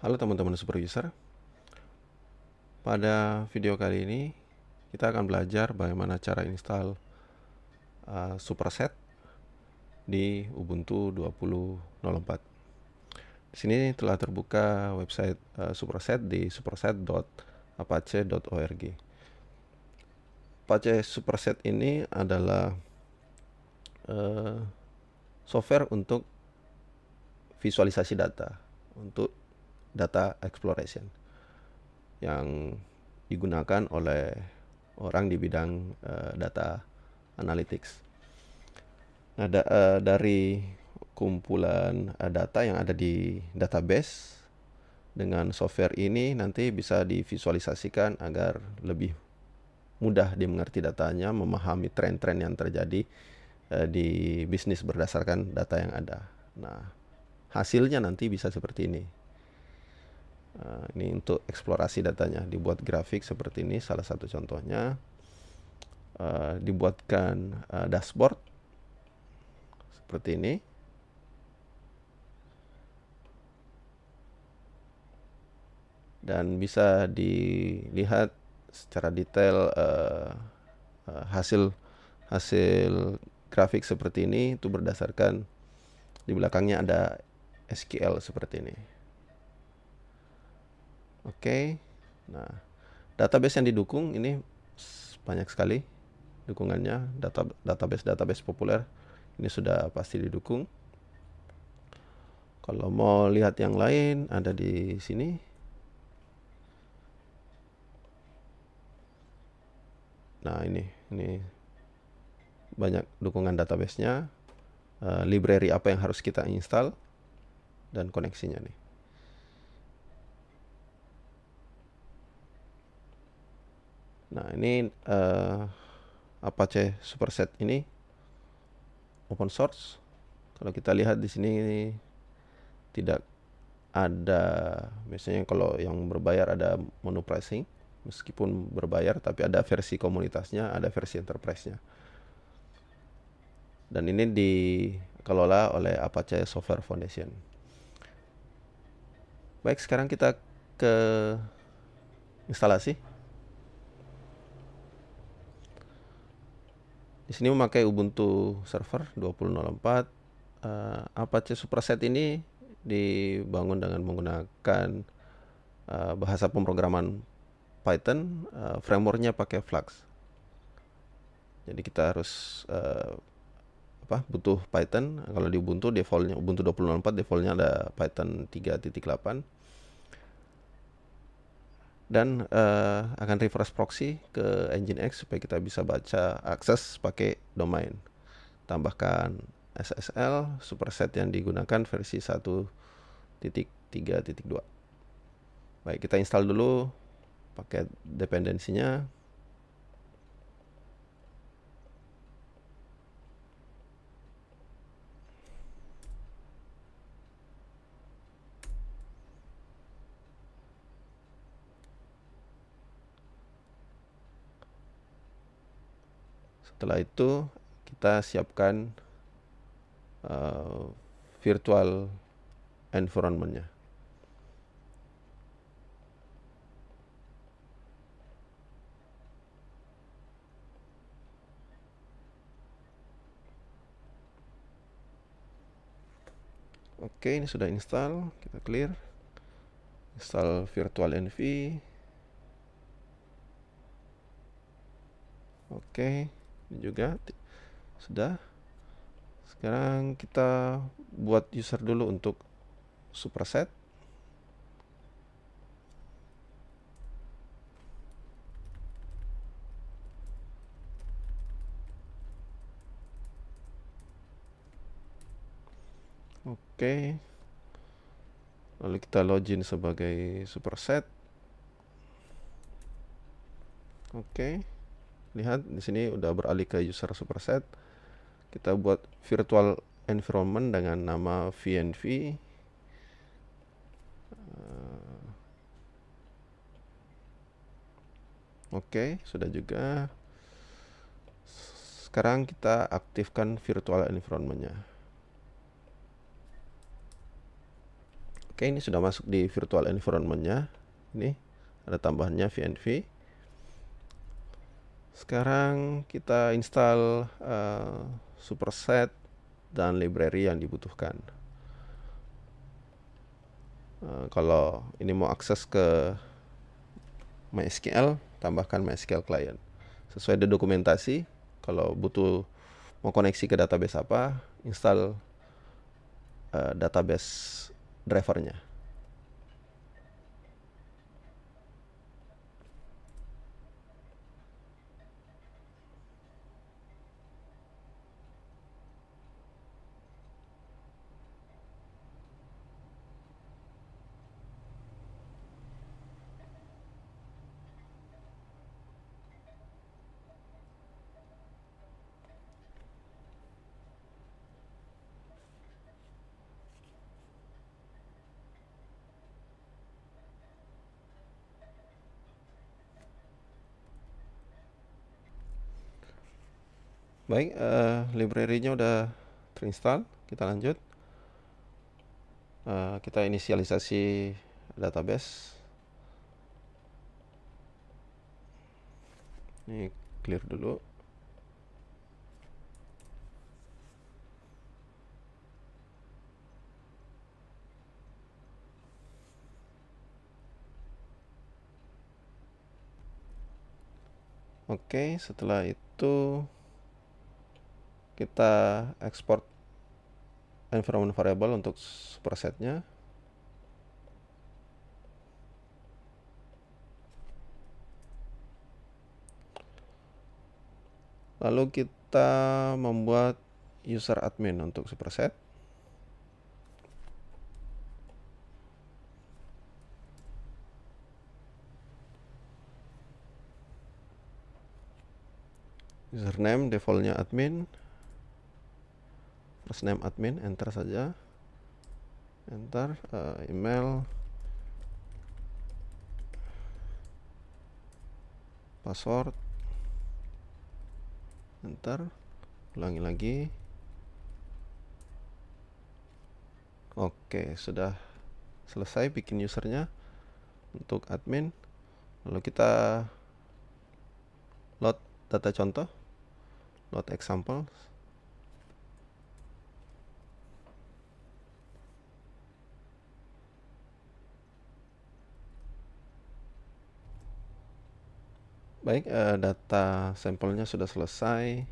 Halo teman-teman super user. Pada video kali ini kita akan belajar bagaimana cara install uh, Superset di Ubuntu 20.04. Di sini telah terbuka website uh, Superset di superset.apache.org. Apache Superset ini adalah uh, software untuk visualisasi data untuk data exploration yang digunakan oleh orang di bidang uh, data analytics. Nah, da, uh, dari kumpulan uh, data yang ada di database dengan software ini nanti bisa divisualisasikan agar lebih mudah dimengerti datanya, memahami tren-tren yang terjadi uh, di bisnis berdasarkan data yang ada. Nah, hasilnya nanti bisa seperti ini. Eh, ini untuk eksplorasi datanya dibuat grafik seperti ini salah satu contohnya uh, dibuatkan uh, dashboard seperti ini dan bisa dilihat secara detail uh, uh, hasil hasil grafik seperti ini itu berdasarkan di belakangnya ada SQL seperti ini. Oke. Okay. Nah, database yang didukung ini banyak sekali dukungannya data database database populer ini sudah pasti didukung. Kalau mau lihat yang lain ada di sini. Nah, ini ini banyak dukungan databasenya, uh, library apa yang harus kita install dan koneksinya nih. Nah, ini uh, eh, Apache Superset ini open source. Kalau kita lihat di sini tidak ada misalnya kalau yang berbayar ada menu pricing meskipun berbayar tapi ada versi komunitasnya, ada versi enterprise-nya. Dan ini dikelola oleh Apache Software Foundation. Baik, sekarang kita ke instalasi. Di sini memakai Ubuntu server 2004. Uh, eh, Apache Superset ini dibangun dengan menggunakan uh, bahasa pemrograman Python, uh, frameworknya pakai Flux. Jadi kita harus uh, apa? Butuh Python. Kalau di Ubuntu defaultnya Ubuntu 2004 defaultnya ada Python 3.8 dan uh, akan reverse proxy ke Nginx supaya kita bisa baca akses pakai domain. Tambahkan SSL superset yang digunakan versi 1.3.2. Baik, kita install dulu paket dependensinya. Setelah itu kita siapkan uh, virtual environmentnya. Oke, ini sudah install. Kita clear. Install virtual envy. Oke juga sudah sekarang kita buat user dulu untuk superset Oke. Lalu kita login sebagai superset. Oke lihat di sini udah beralih ke user superset kita buat virtual environment dengan nama vnv eh, Oke, sudah juga. Sekarang kita aktifkan virtual environmentnya. Oke, ini sudah masuk di virtual environmentnya. Ini ada tambahannya VNV. Sekarang kita install uh, superset dan library yang dibutuhkan. Uh, kalau ini mau akses ke MySQL, tambahkan MySQL client. Sesuai dengan dokumentasi, kalau butuh mau koneksi ke database apa, install uh, database drivernya. Baik, uh, library-nya udah terinstall. Kita lanjut. Uh, kita inisialisasi database. Ini clear dulu. Oke, okay, setelah itu kita export environment variable untuk supersetnya lalu kita membuat user admin untuk superset username defaultnya admin first name admin enter saja enter uh, email password enter ulangi lagi oke sudah selesai bikin usernya untuk admin lalu kita load data contoh load example Baik, uh, data sampelnya sudah selesai.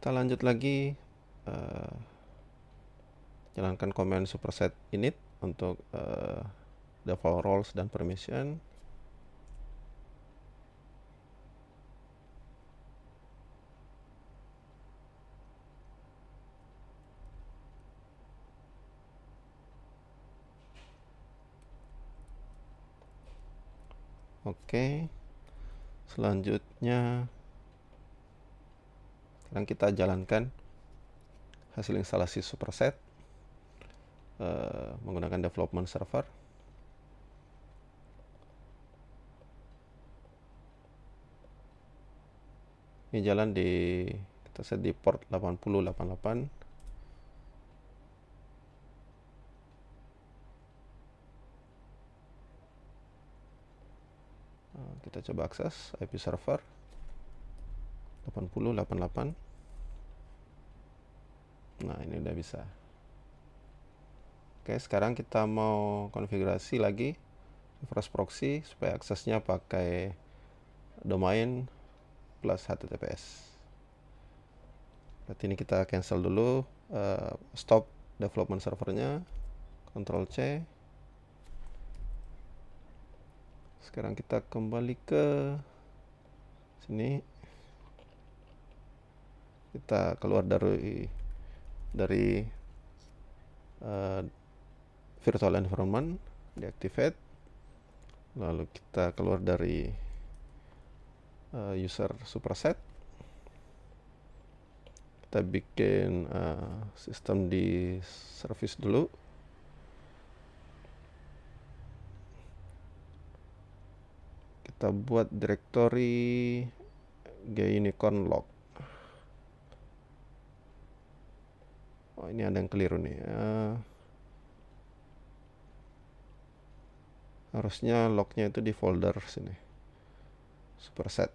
Kita lanjut lagi uh, jalankan command superset init untuk uh, eh, default roles dan permission. Oke selanjutnya sekarang kita jalankan hasil instalasi superset uh, menggunakan development server ini jalan di kita set di port 8088 kita coba akses IP server 8088 nah ini udah bisa oke sekarang kita mau konfigurasi lagi reverse proxy supaya aksesnya pakai domain plus https berarti ini kita cancel dulu uh, stop development servernya control C sekarang kita kembali ke sini kita keluar dari dari uh, virtual environment deactivate lalu kita keluar dari uh, user superset kita bikin uh, sistem di service dulu kita buat directory unicorn log oh ini ada yang keliru nih uh, harusnya lognya itu di folder sini superset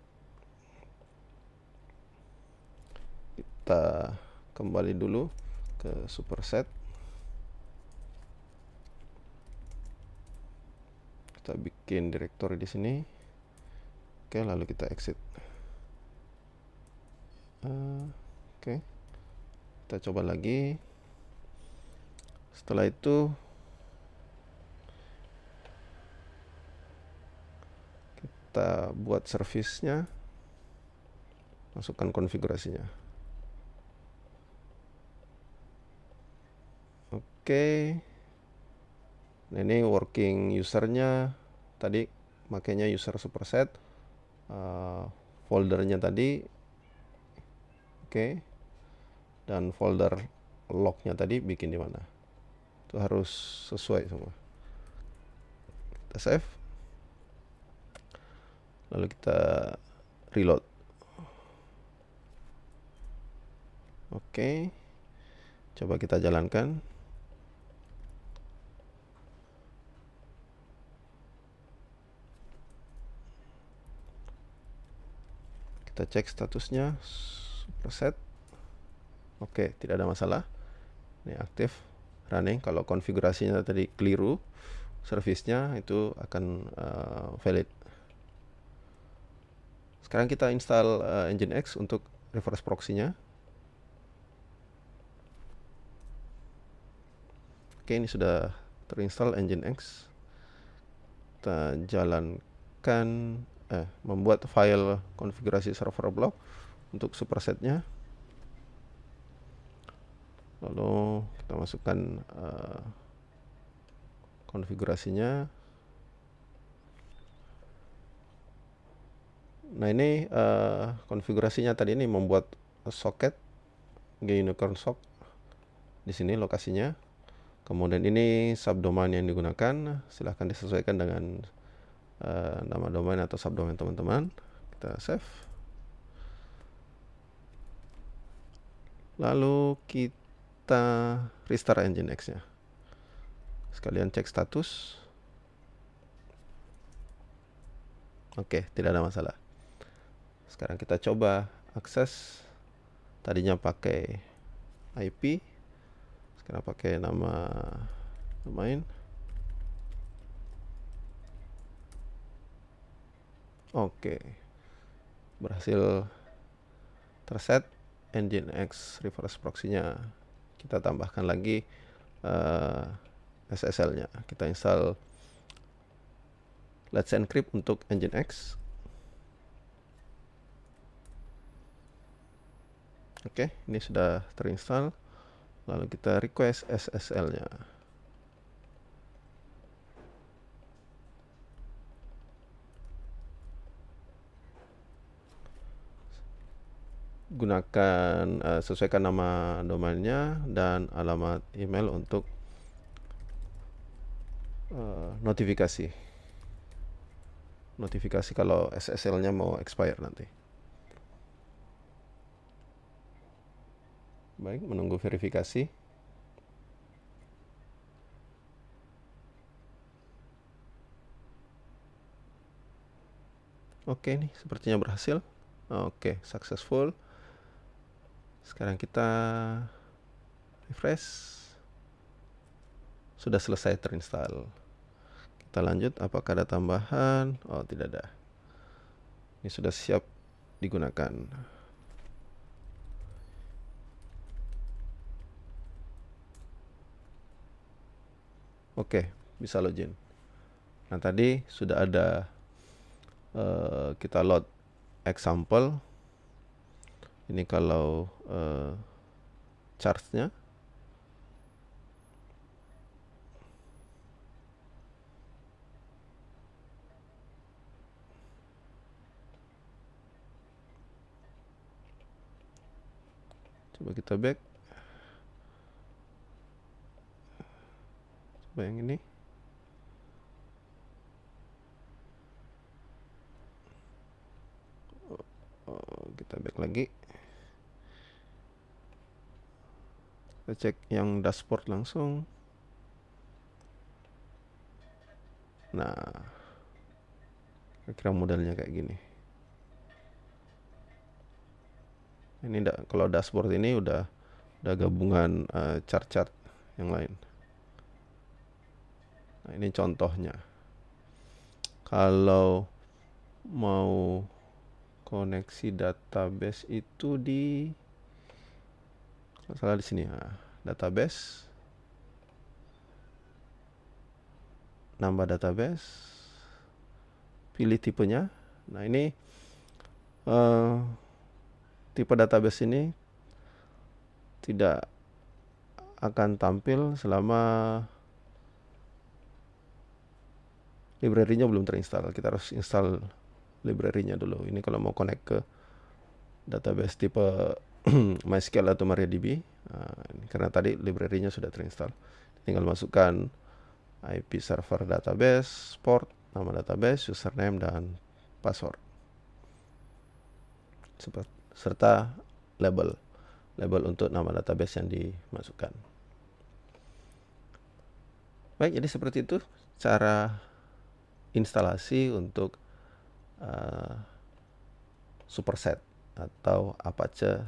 kita kembali dulu ke superset kita bikin directory di sini oke lalu kita exit uh, oke okay. kita coba lagi setelah itu kita buat servicenya, masukkan konfigurasinya oke okay. nah, ini working usernya tadi makanya user superset Eh, foldernya tadi oke okay. dan folder lognya tadi bikin di mana itu harus sesuai semua kita save lalu kita reload oke okay. coba kita jalankan kita cek statusnya superset oke tidak ada masalah ini aktif running kalau konfigurasinya tadi keliru servicenya itu akan uh, valid sekarang kita install uh, x untuk reverse proxy-nya oke ini sudah terinstall x kita jalankan eh, membuat file konfigurasi server block untuk supersetnya lalu kita masukkan uh, konfigurasinya nah ini uh, konfigurasinya tadi ini membuat socket unicorn sock di sini lokasinya kemudian ini subdomain yang digunakan silahkan disesuaikan dengan nama eh, domain atau subdomain teman-teman kita save lalu kita restart nginx nya sekalian cek status oke tidak ada masalah sekarang kita coba akses tadinya pakai IP sekarang pakai nama domain Oke. Berhasil terset engine X reverse proxy-nya. Kita tambahkan lagi uh, eh, SSL-nya. Kita install Let's Encrypt untuk engine X. Oke, ini sudah terinstall. Lalu kita request SSL-nya. gunakan uh, sesuaikan nama domainnya dan alamat email untuk uh, notifikasi notifikasi kalau SSL-nya mau expire nanti. Baik, menunggu verifikasi. Oke nih, sepertinya berhasil. Oke, successful. Sekarang kita refresh. Sudah selesai terinstall. Kita lanjut, apakah ada tambahan? Oh, tidak ada. Ini sudah siap digunakan. Oke, bisa login. Nah, tadi sudah ada uh, kita load example ini kalau uh, eh, charge coba kita back coba yang ini oh, oh, kita back lagi kita cek yang dashboard langsung nah kira modelnya kayak gini ini da kalau dashboard ini udah udah gabungan eh, chart-chart uh, yang lain nah ini contohnya kalau mau koneksi database itu di salah di sini nah, database nambah database pilih tipenya nah ini uh, tipe database ini tidak akan tampil selama library-nya belum terinstall. Kita harus install library-nya dulu. Ini kalau mau connect ke database tipe MySQL atau MariaDB uh, ah, karena tadi library-nya sudah terinstall. Tinggal masukkan IP server database, port, nama database, username dan password. serta label label untuk nama database yang dimasukkan. Baik, jadi seperti itu cara instalasi untuk uh, superset atau Apache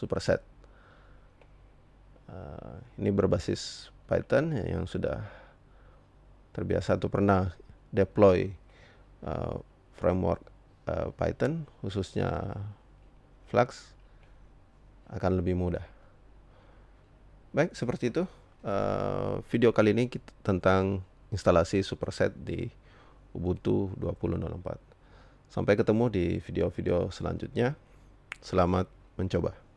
superset. Uh, ini berbasis Python ya, yang sudah terbiasa atau pernah deploy uh, framework uh, Python khususnya Flux akan lebih mudah. Baik, seperti itu uh, video kali ini kita, tentang instalasi superset di Ubuntu 2004. Sampai ketemu di video-video selanjutnya. Selamat mencoba.